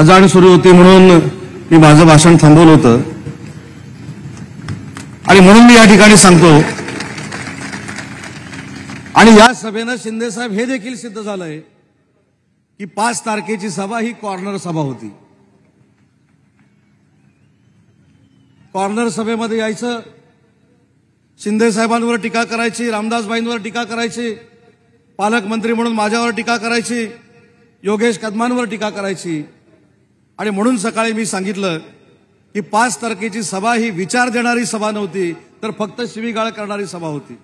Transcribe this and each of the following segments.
अजाण सुरू होती म्हणून मी माझं भाषण थांबवलं होतं आणि म्हणून मी या ठिकाणी सांगतो आणि या सभेनं शिंदेसाहेब हे देखील सिद्ध झालंय की पाच तारखेची सभा ही कॉर्नर सभा होती कॉर्नर सभेमध्ये यायचं शिंदे साहेबांवर टीका करायची रामदासबाईंवर टीका करायची पालकमंत्री म्हणून माझ्यावर टीका करायची योगेश कदमांवर टीका करायची आणि म्हणून सकाळी मी सांगितलं की पाच तारखेची सभा ही विचार देणारी सभा नव्हती तर फक्त शिवीगाळ करणारी सभा होती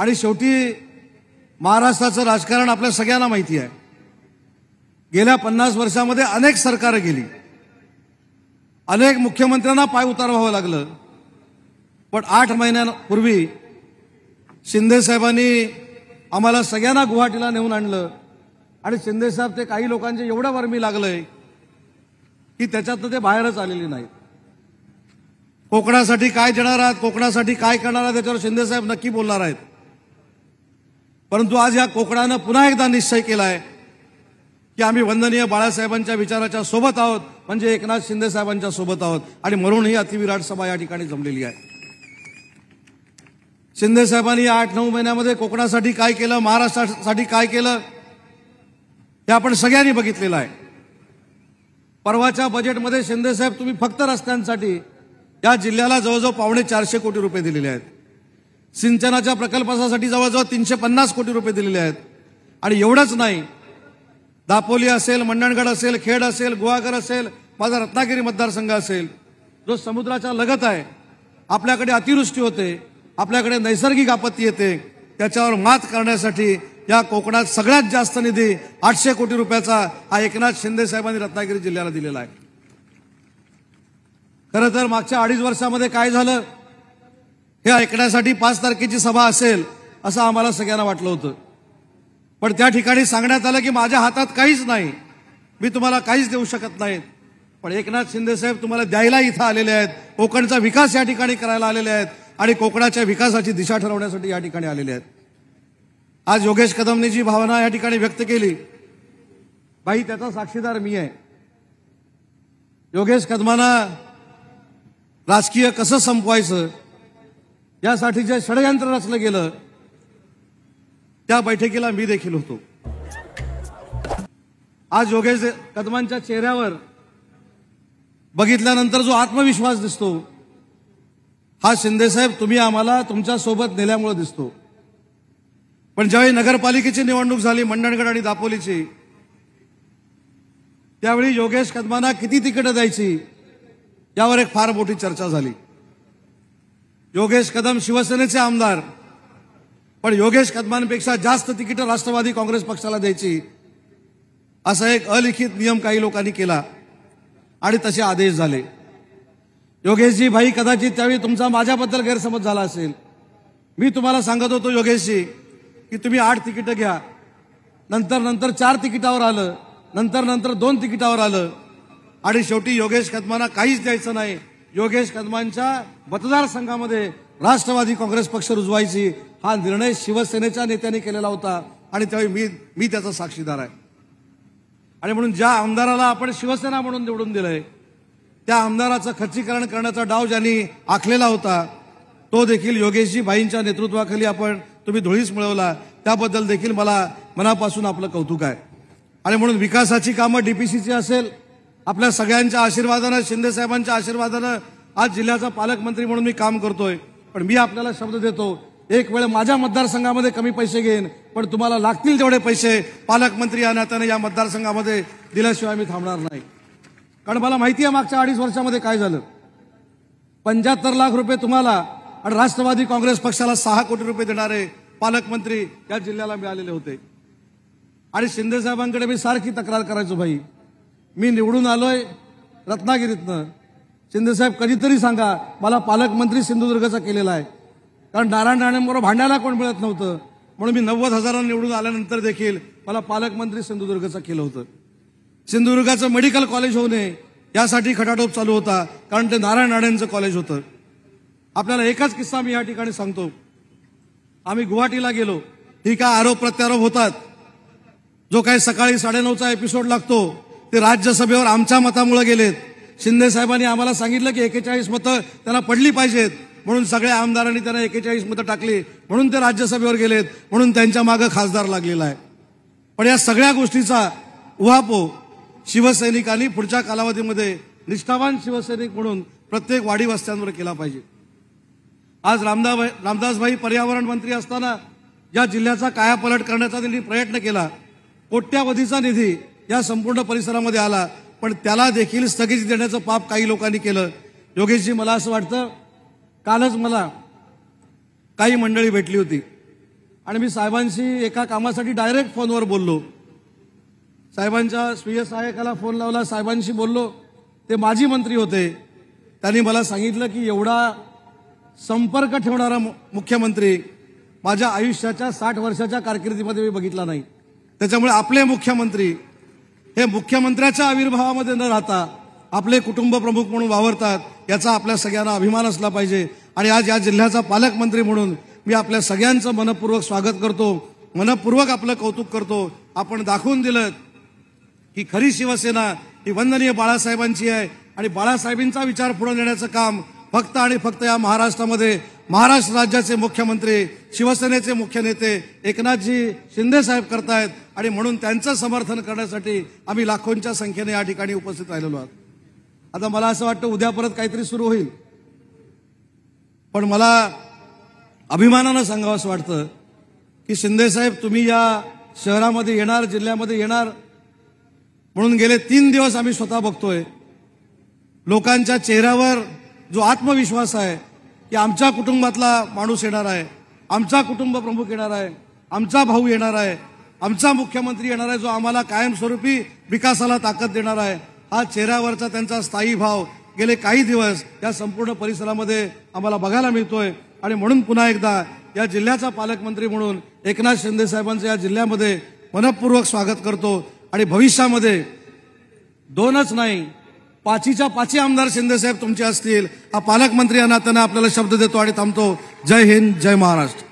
आणि शेवटी महाराष्ट्राचं राजकारण आपल्या सगळ्यांना माहिती आहे गेल्या पन्नास वर्षामध्ये अनेक सरकार गेली अनेक मुख्यमंत्र्यांना पाय उतार व्हावं लागलं पण आठ महिन्यांपूर्वी शिंदेसाहेबांनी आम्हाला सगळ्यांना गुवाहाटीला नेऊन आणलं आणि शिंदेसाहेब ते काही लोकांचे एवढं वर्मी लागलंय की त्याच्यातनं ते बाहेरच आलेले नाहीत कोकणासाठी काय देणार आहात कोकणासाठी काय करणार आहात त्याच्यावर शिंदेसाहेब नक्की बोलणार आहेत परंतु आज या कोकणानं पुन्हा एकदा निश्चय केलाय की आम्ही वंदनीय बाळासाहेबांच्या विचाराच्या सोबत आहोत म्हणजे एकनाथ शिंदे साहेबांच्या सोबत आहोत आणि म्हणूनही अतिविराट सभा या ठिकाणी जमलेली आहे शिंदे साहेबांनी आठ नऊ महिन्यामध्ये कोकणासाठी काय केलं महाराष्ट्रासाठी काय केलं हे आपण सगळ्यांनी बघितलेलं आहे परवाच्या बजेटमध्ये शिंदेसाहेब तुम्ही फक्त रस्त्यांसाठी या जिल्ह्याला जवळजवळ पावणे चारशे कोटी रुपये दिलेले आहेत सिंचनाच्या प्रकल्पासाठी जवळजवळ तीनशे पन्नास कोटी रुपये दिलेले आहेत आणि एवढंच नाही दापोली असेल मंडणगड असेल खेड असेल गुहागर असेल माझा रत्नागिरी मतदारसंघ असेल जो समुद्राच्या लगत आहे आपल्याकडे अतिवृष्टी होते आपल्याकडे नैसर्गिक आपत्ती येते त्याच्यावर मात करण्यासाठी या कोकणात सगळ्यात जास्त निधी आठशे कोटी रुपयाचा हा एकनाथ शिंदे साहेबांनी रत्नागिरी जिल्ह्याला दिलेला आहे खरं तर मागच्या अडीच वर्षामध्ये काय झालं हे ऐकण्यासाठी पाच तारखेची सभा असेल असं आम्हाला सगळ्यांना वाटलं होतं पण त्या ठिकाणी सांगण्यात आलं की माझ्या हातात काहीच नाही मी तुम्हाला काहीच देऊ शकत नाहीत पण एकनाथ शिंदे साहेब तुम्हाला द्यायला इथं आलेले आहेत कोकणचा विकास या ठिकाणी करायला आलेले आहेत आणि कोकणाच्या विकासाची दिशा ठरवण्यासाठी या ठिकाणी आलेले आहेत आज योगेश कदमने जी भावना या ठिकाणी व्यक्त केली बाई त्याचा साक्षीदार मी आहे योगेश कदमांना राजकीय कसं संपवायचं यासाठी जे षडयंत्र रचलं गेलं त्या बैठकीला मी देखील होतो आज योगेश कदमांच्या चेहऱ्यावर बघितल्यानंतर जो आत्मविश्वास दिसतो हा शिंदेसाहेब तुम्ही आम्हाला तुमच्या सोबत नेल्यामुळे दिसतो पण ज्यावेळी नगरपालिकेची निवडणूक झाली मंडणगड आणि दापोलीची त्यावेळी योगेश कदमांना किती तिकीटं द्यायची यावर एक फार मोठी चर्चा झाली योगेश कदम शिवसेनेचे आमदार पण योगेश कदमांपेक्षा जास्त तिकीट राष्ट्रवादी काँग्रेस पक्षाला द्यायची असा एक अलिखित नियम काही लोकांनी केला आणि तसे आदेश झाले योगेशजी भाई कदाचित त्यावेळी तुमचा माझ्याबद्दल गैरसमज झाला असेल मी तुम्हाला सांगत होतो योगेशजी की तुम्ही आठ तिकीटं घ्या नंतर नंतर चार तिकिटावर आलं नंतर नंतर दोन तिकिटावर आलं आणि शेवटी योगेश कदमांना काहीच द्यायचं नाही योगेश कदमांच्या मतदारसंघामध्ये राष्ट्रवादी काँग्रेस पक्ष रुजवायची हा निर्णय शिवसेनेच्या नेत्यांनी केलेला होता आणि त्यावेळी मी मी त्याचा साक्षीदार आहे आणि म्हणून ज्या आमदाराला आपण शिवसेना म्हणून निवडून दिलंय त्या आमदाराचं खच्चीकरण करण्याचा डाव ज्यांनी आखलेला होता तो देखील योगेशजी भाईंच्या नेतृत्वाखाली आपण तुम्ही धुळीस मिळवला त्याबद्दल देखील मला मनापासून आपलं कौतुक आहे आणि म्हणून विकासाची कामं डीपीसीची असेल आपल्या सगळ्यांच्या आशीर्वादानं शिंदेसाहेबांच्या आशीर्वादानं आज जिल्ह्याचा पालकमंत्री म्हणून मी काम करतोय पण मी आपल्याला शब्द देतो एक वेळ माझ्या मतदारसंघामध्ये कमी पैसे घेईन पण तुम्हाला लागतील तेवढे पैसे पालकमंत्री या नात्याने या मतदारसंघामध्ये दिल्याशिवाय मी थांबणार नाही कारण मला माहिती आहे मागच्या अडीच वर्षामध्ये काय झालं पंच्याहत्तर लाख रुपये तुम्हाला आणि राष्ट्रवादी काँग्रेस पक्षाला सहा कोटी रुपये देणारे पालकमंत्री या जिल्ह्याला मिळालेले होते आणि शिंदेसाहेबांकडे मी सारखी तक्रार करायचो भाई मी निवडून आलोय रत्नागिरीतनं शिंदेसाहेब कधीतरी सांगा मला पालकमंत्री सिंधुदुर्गचा केलेला आहे कारण नारायण राणेंबरोबर भांडायला कोण मिळत नव्हतं म्हणून मी नव्वद हजारांना निवडून आल्यानंतर देखील मला पालकमंत्री सिंधुदुर्गचं केलं होतं सिंधुदुर्गाचं मेडिकल कॉलेज होऊ नये यासाठी खटाटोप चालू होता कारण ते नारायण राणेंचं कॉलेज होतं आपल्याला एकाच किस्सा मी या ठिकाणी सांगतो आम्ही गुवाहाटीला गेलो ही काय आरोप प्रत्यारोप होतात जो काही सकाळी साडेनऊचा एपिसोड लागतो ते राज्यसभेवर आमच्या मतामुळे गेलेत शिंदे साहेबांनी आम्हाला सांगितलं की एकेचाळीस मतं त्यांना पडली पाहिजेत म्हणून सगळ्या आमदारांनी त्यांना एकेचाळीस मतं टाकली म्हणून ते राज्यसभेवर गेलेत म्हणून त्यांच्या मागे खासदार लागलेला आहे पण या सगळ्या गोष्टीचा उहापो शिवसैनिकांनी पुढच्या कालावधीमध्ये निष्ठावान शिवसैनिक म्हणून प्रत्येक वाडी केला पाहिजे आज रामदा रामदासभाई पर्यावरण मंत्री असताना या जिल्ह्याचा कायापलट करण्याचा त्यांनी प्रयत्न केला कोट्यावधीचा निधी या संपूर्ण परिसरामध्ये आला पण त्याला देखील स्थगिती देण्याचं पाप काही लोकांनी केलं योगेशजी मला असं वाटतं कालच मला काही मंडळी भेटली होती आणि मी साहेबांशी एका कामासाठी डायरेक्ट फोनवर बोललो साहेबांच्या स्वीय सहाय्यकाला फोन लावला साहेबांशी बोललो ते माजी मंत्री होते त्यांनी मला सांगितलं की एवढा संपर्क ठेवणारा मुख्यमंत्री माझ्या आयुष्याच्या साठ वर्षाच्या कारकिर्दीमध्ये मी बघितला नाही त्याच्यामुळे आपले मुख्यमंत्री हे मुख्यमंत्र्याच्या आविर्भावामध्ये न राहता आपले कुटुंब प्रमुख म्हणून वावरतात याचा आपल्या सगळ्यांना अभिमान असला पाहिजे आणि आज या जिल्ह्याचा पालकमंत्री म्हणून मी आपल्या सगळ्यांचं मनपूर्वक स्वागत करतो मनपूर्वक आपलं कौतुक करतो आपण दाखवून दिलं की खरी शिवसेना ही वंदनीय बाळासाहेबांची आहे आणि बाळासाहेबांचा विचार पुढे नेण्याचं काम फक्त आणि फक्त या महाराष्ट्रामध्ये महाराष्ट्र राज्याचे मुख्यमंत्री शिवसेनेचे मुख्य नेते एकनाथजी शिंदे साहेब करतायत आणि म्हणून त्यांचं समर्थन करण्यासाठी आम्ही लाखोंच्या संख्येने या ठिकाणी उपस्थित राहिलेलो आहोत आता मला असं वाटतं उद्या परत काहीतरी सुरू होईल पण मला अभिमानानं सांगावं असं वाटतं की शिंदेसाहेब तुम्ही या शहरामध्ये येणार जिल्ह्यामध्ये येणार म्हणून गेले तीन दिवस आम्ही स्वतः बघतोय लोकांच्या चेहऱ्यावर जो आत्मविश्वास आहे की आमच्या कुटुंबातला माणूस येणार आहे आमचा कुटुंब प्रमुख येणार आहे आमचा भाऊ येणार आहे आमचा मुख्यमंत्री येणार आहे जो आम्हाला कायमस्वरूपी विकासाला ताकद देणार आहे हा चेहऱ्यावरचा त्यांचा स्थायी भाव गेले काही दिवस या संपूर्ण परिसरामध्ये आम्हाला बघायला मिळतोय आणि म्हणून पुन्हा एकदा या जिल्ह्याचा पालकमंत्री म्हणून एकनाथ शिंदे साहेबांचं या जिल्ह्यामध्ये मनपूर्वक स्वागत करतो आणि भविष्यामध्ये दोनच नाही पाचीच्या पाची आमदार शिंदेसाहेब तुमचे असतील पालकमंत्री अनाथांना आपल्याला शब्द देतो आणि थांबतो जय हिंद जय महाराष्ट्र